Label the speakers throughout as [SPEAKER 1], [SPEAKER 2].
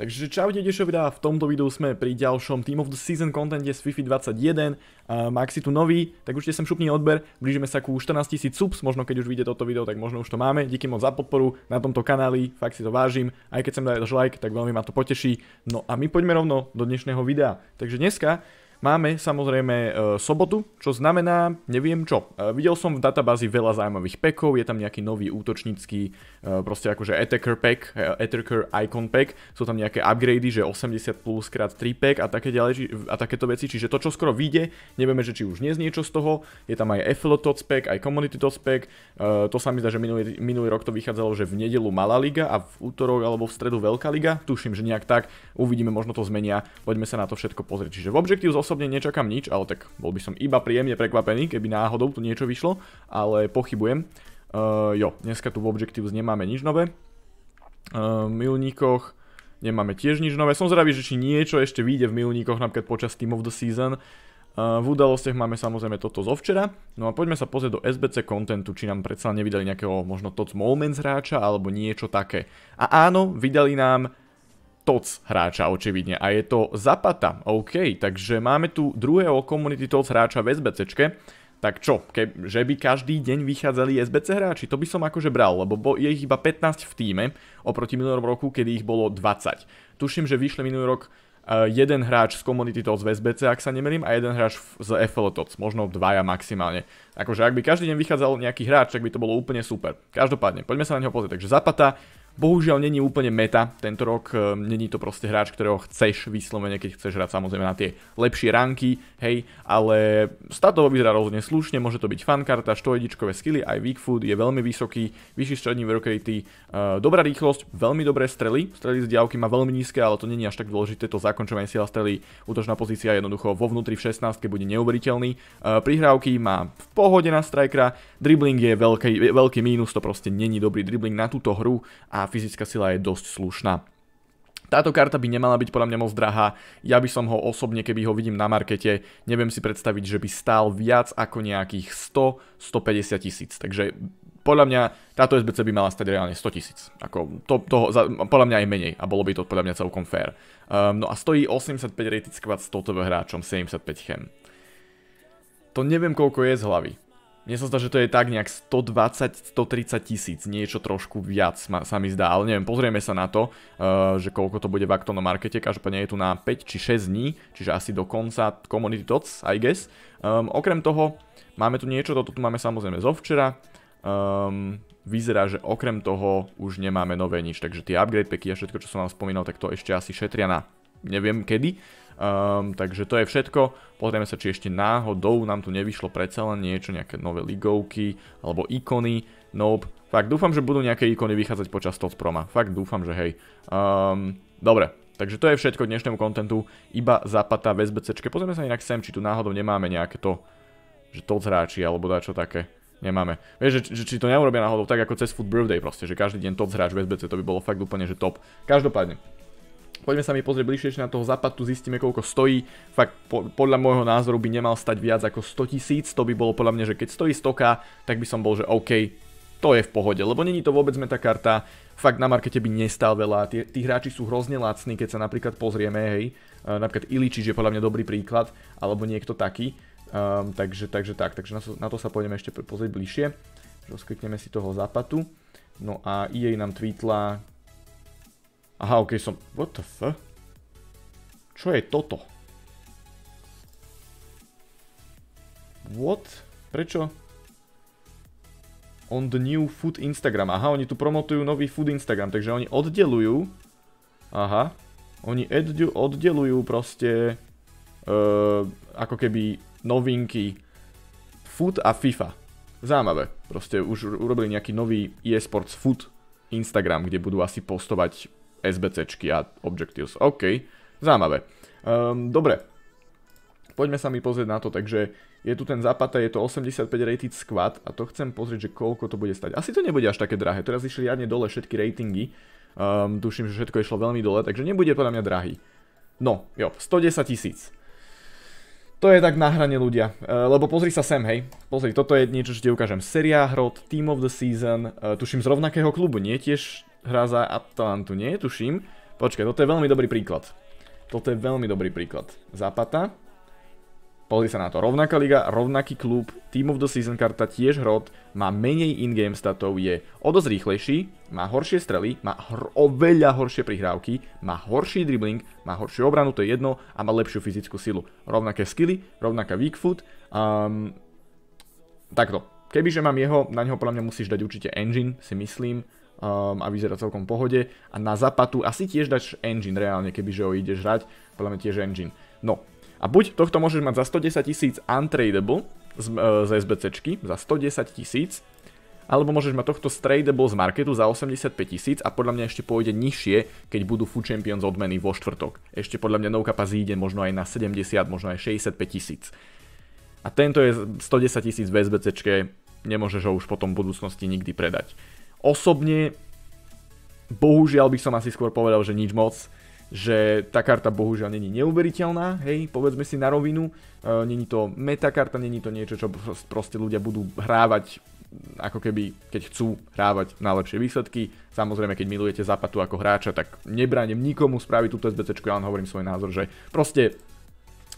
[SPEAKER 1] Takže čaute videa, v tomto videu sme pri ďalšom Team of the Season contente z FIFA 21. Um, ak si tu nový, tak určite sem šupný odber, blížime sa ku 14 000 subs, možno keď už vyjde toto video, tak možno už to máme. Díky moc za podporu na tomto kanáli, fakt si to vážim. Aj keď sem dáš like, tak veľmi ma to poteší. No a my poďme rovno do dnešného videa. Takže dneska Máme samozrejme e, sobotu, čo znamená neviem čo. E, videl som v databázi veľa zaujímavých pekov, je tam nejaký nový útočnícky e, proste akože attacker pack, attacker icon pack, sú tam nejaké upgrady, že 80 plus krát 3 pack a, také ďalej, a takéto veci, čiže to čo skoro vyjde, nevieme, že či už z niečo z toho, je tam aj FLO Tots pack, aj Community Tots pack, to sa mi zdá, že minulý, minulý rok to vychádzalo, že v nedelu malá liga a v útorok alebo v stredu veľká liga, tuším, že nejak tak, uvidíme, možno to zmenia, poďme sa na to všetko pozrieť. Čiže v Objectives osobne nečakám nič, ale tak bol by som iba príjemne prekvapený, keby náhodou tu niečo vyšlo, ale pochybujem. Uh, jo, dneska tu v Objectives nemáme nič nové. Uh, milníkoch nemáme tiež nič nové. Som zdravý, že či niečo ešte vyjde v milníkoch, napríklad počas Team of the Season. Uh, v udalostiach máme samozrejme toto zo včera. No a poďme sa pozrieť do SBC kontentu, či nám predsa nevydali nejakého možno Tots Moments hráča alebo niečo také. A áno, vydali nám TOC hráča očividne a je to Zapata, OK, takže máme tu druhého komunity TOC hráča v SBCčke, tak čo, ke, že by každý deň vychádzali SBC hráči, to by som akože bral, lebo bo, je ich iba 15 v týme oproti minulom roku, kedy ich bolo 20. Tuším, že vyšli minulý rok eh, jeden hráč z Community TOC v SBC, ak sa nemerím, a jeden hráč z FL TOC, možno dvaja maximálne. Akože ak by každý deň vychádzal nejaký hráč, tak by to bolo úplne super. Každopádne, poďme sa na neho pozrieť. Takže Zapata, Bohužiaľ, není úplne meta tento rok, ehm, není to proste hráč, ktorého chceš vyslovene, keď chceš hrať samozrejme na tie lepšie ranky, hej, ale statovo vyzerá rozhodne slušne, môže to byť fankarta, štojedičkové skily, aj weak food, je veľmi vysoký, vyšší strední verokrity, ehm, dobrá rýchlosť, veľmi dobré strely, strely z diavky má veľmi nízke, ale to není až tak dôležité, to zakončovanie sila strely, útočná pozícia jednoducho vo vnútri v 16 bude neuveriteľný, ehm, prihrávky má v pohode na strikera, dribbling je veľký, veľký mínus, to proste není dobrý dribbling na túto hru a a fyzická sila je dosť slušná. Táto karta by nemala byť podľa mňa moc drahá, ja by som ho osobne, keby ho vidím na markete, neviem si predstaviť, že by stál viac ako nejakých 100-150 tisíc, takže podľa mňa táto SBC by mala stať reálne 100 tisíc. Ako to, toho, za, podľa mňa aj menej a bolo by to podľa mňa celkom fair. Um, ehm, no a stojí 85 rated squad s totovým hráčom, 75 chem. To neviem koľko je z hlavy. Mne sa zdá, že to je tak nejak 120-130 tisíc, niečo trošku viac ma, sa mi zdá, ale neviem, pozrieme sa na to, uh, že koľko to bude v aktuálnom markete, každopádne je tu na 5 či 6 dní, čiže asi do konca Community Tots, I guess. Um, okrem toho, máme tu niečo, toto tu máme samozrejme zo včera, um, ehm, vyzerá, že okrem toho už nemáme nové nič, takže tie upgrade packy a všetko, čo som vám spomínal, tak to ešte asi šetria na neviem kedy. Um, takže to je všetko. Pozrieme sa, či ešte náhodou nám tu nevyšlo predsa len niečo, nejaké nové ligovky alebo ikony. Nope. Fakt dúfam, že budú nejaké ikony vychádzať počas TOTS proma. Fakt dúfam, že hej. Um, dobre, Takže to je všetko dnešnému kontentu, iba zapata v SBCčke. Pozrieme sa inak sem, či tu náhodou nemáme nejaké to, že to hráči alebo čo také. Nemáme. Vieš, že, že, či to neurobia náhodou tak ako cez Food Birthday proste, že každý deň TOTS hráč v SBC, to by bolo fakt úplne, že top. Každopádne, Poďme sa mi pozrieť bližšie na toho zapatu, zistíme koľko stojí. Fakt po, podľa môjho názoru by nemal stať viac ako 100 tisíc, to by bolo podľa mňa, že keď stojí 100 tak by som bol, že OK, to je v pohode, lebo není to vôbec karta, fakt na markete by nestal veľa, tí, tí hráči sú hrozne lacní, keď sa napríklad pozrieme, hej, e, napríklad Iličič je podľa mňa dobrý príklad, alebo niekto taký, um, takže, takže tak, takže na to, na to sa pôjdeme ešte pozrieť bližšie, rozklikneme si toho zapatu, no a EA nám tweetla, Aha, ok, som... What the f? Čo je toto? What? Prečo? On the new food Instagram. Aha, oni tu promotujú nový food Instagram, takže oni oddelujú... Aha. Oni oddelujú proste... E, ako keby novinky food a FIFA. Zaujímavé. Proste už urobili nejaký nový eSports food Instagram, kde budú asi postovať SBCčky a objectives. OK, zaujímavé. Um, dobre, poďme sa mi pozrieť na to, takže je tu ten Zapata, je to 85 rated squad a to chcem pozrieť, že koľko to bude stať. Asi to nebude až také drahé, teraz išli jadne dole všetky ratingy, um, tuším, že všetko išlo veľmi dole, takže nebude podľa mňa drahý. No, jo, 110 tisíc. To je tak na hrane ľudia, uh, lebo pozri sa sem, hej, pozri, toto je niečo, čo ti ukážem, Seria Hrot, Team of the Season, uh, tuším z rovnakého klubu, nie tiež hrá za Atalantu, nie? Tuším. Počkaj, toto je veľmi dobrý príklad. Toto je veľmi dobrý príklad. Zapata. Pozri sa na to. Rovnaká liga, rovnaký klub, Team of the Season karta, tiež hrot, má menej in-game statov, je o dosť rýchlejší, má horšie strely, má oveľa horšie prihrávky, má horší dribbling, má horšiu obranu, to je jedno, a má lepšiu fyzickú silu. Rovnaké skilly, rovnaká weak foot. Um, takto. Kebyže mám jeho, na neho podľa mňa musíš dať určite engine, si myslím um, a vyzerá celkom pohode. A na zapatu asi tiež dať engine reálne, kebyže ho ideš hrať, podľa mňa tiež engine. No, a buď tohto môžeš mať za 110 tisíc untradeable z, e, z SBCčky, za 110 tisíc, alebo môžeš mať tohto tradable z marketu za 85 tisíc a podľa mňa ešte pôjde nižšie, keď budú Food Champions odmeny vo štvrtok. Ešte podľa mňa Nocapa zíde možno aj na 70, možno aj 65 tisíc. A tento je 110 tisíc v SBCčke, nemôžeš ho už potom v budúcnosti nikdy predať. Osobne, bohužiaľ by som asi skôr povedal, že nič moc že tá karta bohužiaľ není neuveriteľná, hej, povedzme si na rovinu, e, není to metakarta, není to niečo, čo proste ľudia budú hrávať ako keby, keď chcú hrávať na lepšie výsledky. Samozrejme, keď milujete Zapatu ako hráča, tak nebránim nikomu spraviť túto SBC, ja len hovorím svoj názor, že proste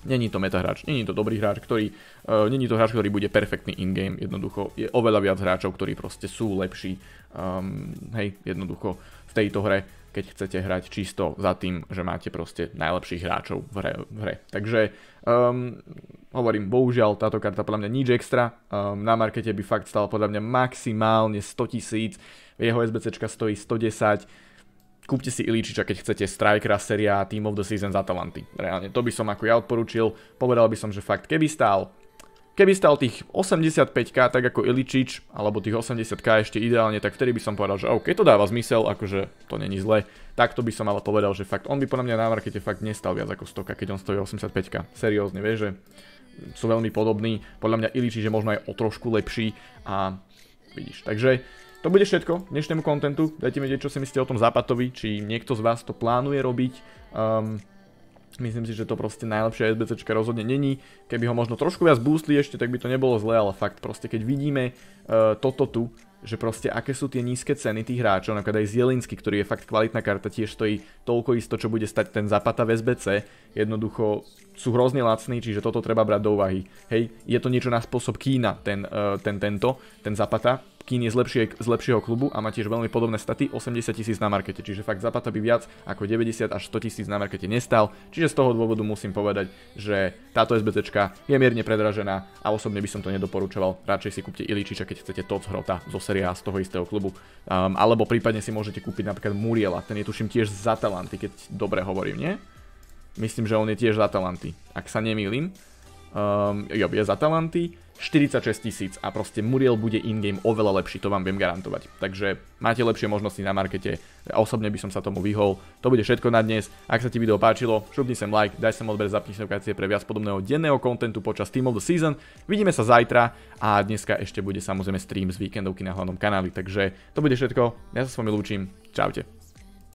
[SPEAKER 1] Není to metahráč, není to dobrý hráč, ktorý, uh, není to hráč, ktorý bude perfektný in-game, jednoducho je oveľa viac hráčov, ktorí proste sú lepší, um, hej, jednoducho v tejto hre, keď chcete hrať čisto za tým, že máte proste najlepších hráčov v hre. V hre. Takže um, hovorím, bohužiaľ táto karta podľa mňa nič extra, um, na markete by fakt stala podľa mňa maximálne 100 tisíc, jeho SBCčka stojí 110, kúpte si Iličiča, keď chcete Strikera seria Team of the Season z Atalanty. Reálne, to by som ako ja odporúčil. Povedal by som, že fakt, keby stál Keby stal tých 85k, tak ako Iličič, alebo tých 80k ešte ideálne, tak vtedy by som povedal, že OK, to dáva zmysel, akože to není zle. Takto by som ale povedal, že fakt, on by podľa mňa na markete fakt nestal viac ako 100k, keď on stojí 85k. Seriózne, vieš, že sú veľmi podobní. Podľa mňa Iličič je možno aj o trošku lepší a vidíš. Takže to bude všetko dnešnému kontentu. Dajte mi vedieť, čo si myslíte o tom zapatovi, či niekto z vás to plánuje robiť. Um, myslím si, že to proste najlepšia SBCčka rozhodne není. Keby ho možno trošku viac boostli ešte, tak by to nebolo zle, ale fakt proste keď vidíme uh, toto tu, že proste aké sú tie nízke ceny tých hráčov, napríklad aj Zielinsky, ktorý je fakt kvalitná karta, tiež stojí toľko isto, čo bude stať ten Zapata v SBC, jednoducho sú hrozne lacní, čiže toto treba brať do úvahy. Hej, je to niečo na spôsob Kína, ten, uh, ten tento, ten Zapata, je z, lepšie, z lepšieho klubu a má tiež veľmi podobné staty, 80 tisíc na markete, čiže fakt Zapata by viac ako 90 až 100 tisíc na markete nestal, čiže z toho dôvodu musím povedať, že táto SBT je mierne predražená a osobne by som to nedoporučoval, radšej si kúpte Iličiča, keď chcete Toc Hrota zo série z toho istého klubu, um, alebo prípadne si môžete kúpiť napríklad Muriela, ten je tuším tiež za Atalanty, keď dobre hovorím, nie? Myslím, že on je tiež za Atalanty, ak sa nemýlim. Um, jo, je za talanty. 46 tisíc a proste Muriel bude in-game oveľa lepší, to vám viem garantovať. Takže máte lepšie možnosti na markete, osobne by som sa tomu vyhol. To bude všetko na dnes, ak sa ti video páčilo, šupni sem like, daj sem odber, zapni notifikácie pre viac podobného denného kontentu počas Team of the Season. Vidíme sa zajtra a dneska ešte bude samozrejme stream z víkendovky na hlavnom kanáli, takže to bude všetko, ja sa s vami lúčim, čaute.